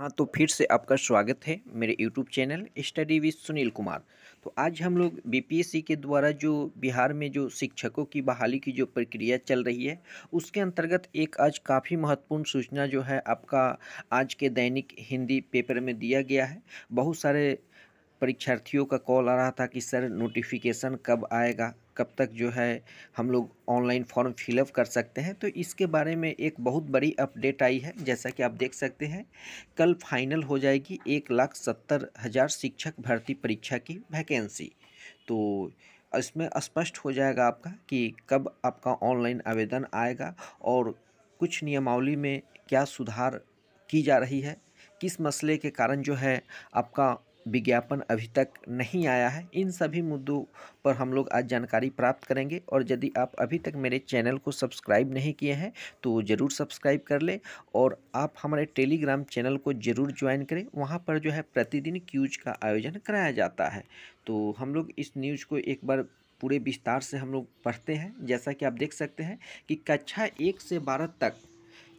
हाँ तो फिर से आपका स्वागत है मेरे YouTube channel study with Sunil Kumar तो आज हम लोग बी के द्वारा जो बिहार में जो शिक्षकों की बहाली की जो प्रक्रिया चल रही है उसके अंतर्गत एक आज काफ़ी महत्वपूर्ण सूचना जो है आपका आज के दैनिक हिंदी पेपर में दिया गया है बहुत सारे परीक्षार्थियों का कॉल आ रहा था कि सर नोटिफिकेशन कब आएगा कब तक जो है हम लोग ऑनलाइन फॉर्म फिलअप कर सकते हैं तो इसके बारे में एक बहुत बड़ी अपडेट आई है जैसा कि आप देख सकते हैं कल फाइनल हो जाएगी एक लाख सत्तर हज़ार शिक्षक भर्ती परीक्षा की वैकेंसी तो इसमें स्पष्ट हो जाएगा आपका कि कब आपका ऑनलाइन आवेदन आएगा और कुछ नियमावली में क्या सुधार की जा रही है किस मसले के कारण जो है आपका विज्ञापन अभी तक नहीं आया है इन सभी मुद्दों पर हम लोग आज जानकारी प्राप्त करेंगे और यदि आप अभी तक मेरे चैनल को सब्सक्राइब नहीं किए हैं तो ज़रूर सब्सक्राइब कर लें और आप हमारे टेलीग्राम चैनल को ज़रूर ज्वाइन करें वहाँ पर जो है प्रतिदिन क्यूज का आयोजन कराया जाता है तो हम लोग इस न्यूज़ को एक बार पूरे विस्तार से हम लोग पढ़ते हैं जैसा कि आप देख सकते हैं कि कक्षा एक से बारह तक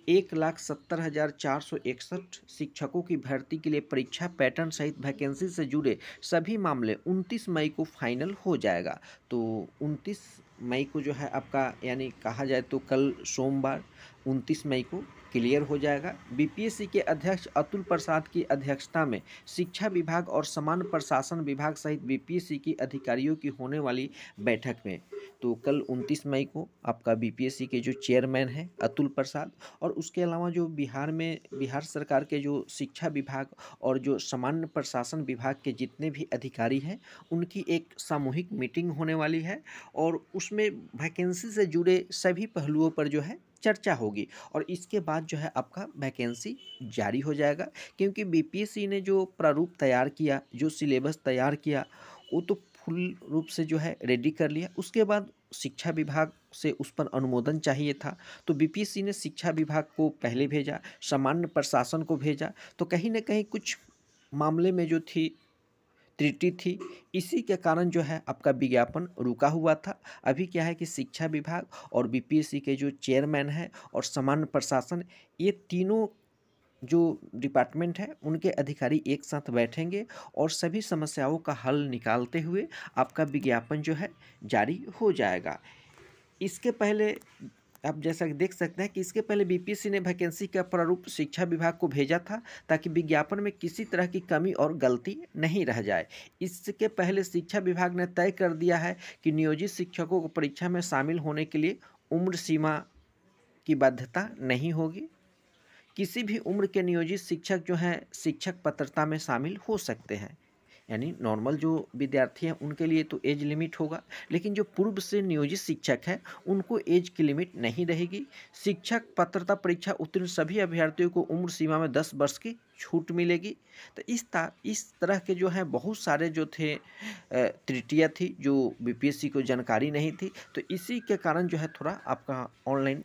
एक लाख सत्तर हज़ार चार सौ इकसठ शिक्षकों की भर्ती के लिए परीक्षा पैटर्न सहित वैकेंसी से जुड़े सभी मामले 29 मई को फाइनल हो जाएगा तो 29 मई को जो है आपका यानी कहा जाए तो कल सोमवार 29 मई को क्लियर हो जाएगा बीपीएससी के अध्यक्ष अतुल प्रसाद की अध्यक्षता में शिक्षा विभाग और समान प्रशासन विभाग सहित बीपीएससी की अधिकारियों की होने वाली बैठक में तो कल 29 मई को आपका बीपीएससी के जो चेयरमैन हैं अतुल प्रसाद और उसके अलावा जो बिहार में बिहार सरकार के जो शिक्षा विभाग और जो सामान्य प्रशासन विभाग के जितने भी अधिकारी हैं उनकी एक सामूहिक मीटिंग होने वाली है और उसमें वैकेंसी से जुड़े सभी पहलुओं पर जो है चर्चा होगी और इसके बाद जो है आपका वैकेंसी जारी हो जाएगा क्योंकि बीपीएससी ने जो प्रारूप तैयार किया जो सिलेबस तैयार किया वो तो फुल रूप से जो है रेडी कर लिया उसके बाद शिक्षा विभाग से उस पर अनुमोदन चाहिए था तो बीपीसी ने शिक्षा विभाग को पहले भेजा सामान्य प्रशासन को भेजा तो कहीं ना कहीं कुछ मामले में जो थी त्रुटि थी इसी के कारण जो है आपका विज्ञापन रुका हुआ था अभी क्या है कि शिक्षा विभाग और बीपीएससी के जो चेयरमैन हैं और सामान्य प्रशासन ये तीनों जो डिपार्टमेंट है उनके अधिकारी एक साथ बैठेंगे और सभी समस्याओं का हल निकालते हुए आपका विज्ञापन जो है जारी हो जाएगा इसके पहले आप जैसा कि देख सकते हैं कि इसके पहले बीपीसी ने वैकेंसी का प्रारूप शिक्षा विभाग को भेजा था ताकि विज्ञापन में किसी तरह की कमी और गलती नहीं रह जाए इसके पहले शिक्षा विभाग ने तय कर दिया है कि नियोजित शिक्षकों को परीक्षा में शामिल होने के लिए उम्र सीमा की बाध्यता नहीं होगी किसी भी उम्र के नियोजित शिक्षक जो हैं शिक्षक पत्रता में शामिल हो सकते हैं यानी नॉर्मल जो विद्यार्थी हैं उनके लिए तो एज लिमिट होगा लेकिन जो पूर्व से नियोजित शिक्षक हैं उनको एज की लिमिट नहीं रहेगी शिक्षक पात्रता परीक्षा उत्तीर्ण सभी अभ्यर्थियों को उम्र सीमा में दस वर्ष की छूट मिलेगी तो इस तरह इस तरह के जो हैं बहुत सारे जो थे त्रुटियाँ थी जो बीपीएससी को जानकारी नहीं थी तो इसी के कारण जो है थोड़ा आपका ऑनलाइन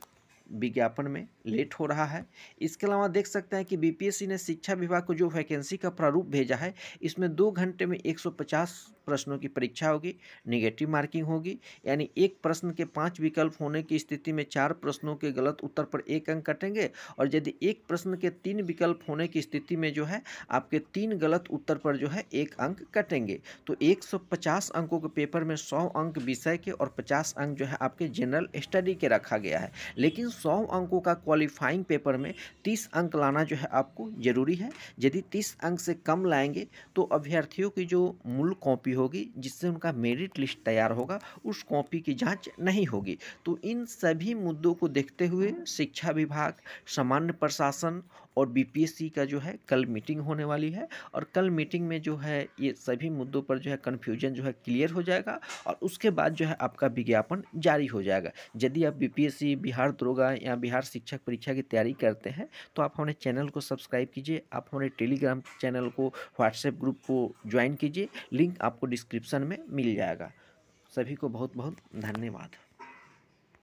विज्ञापन में लेट हो रहा है इसके अलावा देख सकते हैं कि बीपीएससी ने शिक्षा विभाग को जो वैकेंसी का प्रारूप भेजा है इसमें दो घंटे में 150 प्रश्नों की परीक्षा होगी निगेटिव मार्किंग होगी यानी एक प्रश्न के पांच विकल्प होने की स्थिति में चार प्रश्नों के गलत उत्तर पर एक अंक कटेंगे और यदि एक प्रश्न के तीन विकल्प होने की स्थिति में जो है आपके तीन गलत उत्तर पर जो है एक अंक कटेंगे तो 150 अंकों के पेपर में सौ अंक विषय के और पचास अंक जो है आपके जनरल स्टडी के रखा गया है लेकिन सौ अंकों का क्वालिफाइंग पेपर में तीस अंक लाना जो है आपको ज़रूरी है यदि तीस अंक से कम लाएंगे तो अभ्यर्थियों की जो मूल कॉपी होगी जिससे उनका मेरिट लिस्ट तैयार होगा उस कॉपी की जाँच नहीं होगी तो इन सभी मुद्दों को देखते हुए शिक्षा विभाग सामान्य प्रशासन और बीपीएससी का जो है कल मीटिंग होने वाली है और कल मीटिंग में जो है ये सभी मुद्दों पर जो है कन्फ्यूजन जो है क्लियर हो जाएगा और उसके बाद जो है आपका विज्ञापन जारी हो जाएगा यदि आप बीपीएससी बिहार दरोगा होगा या बिहार शिक्षक परीक्षा की तैयारी करते हैं तो आप हमारे चैनल को सब्सक्राइब कीजिए आप हमारे टेलीग्राम चैनल को व्हाट्सएप ग्रुप को ज्वाइन कीजिए लिंक आपको डिस्क्रिप्शन में मिल जाएगा सभी को बहुत बहुत धन्यवाद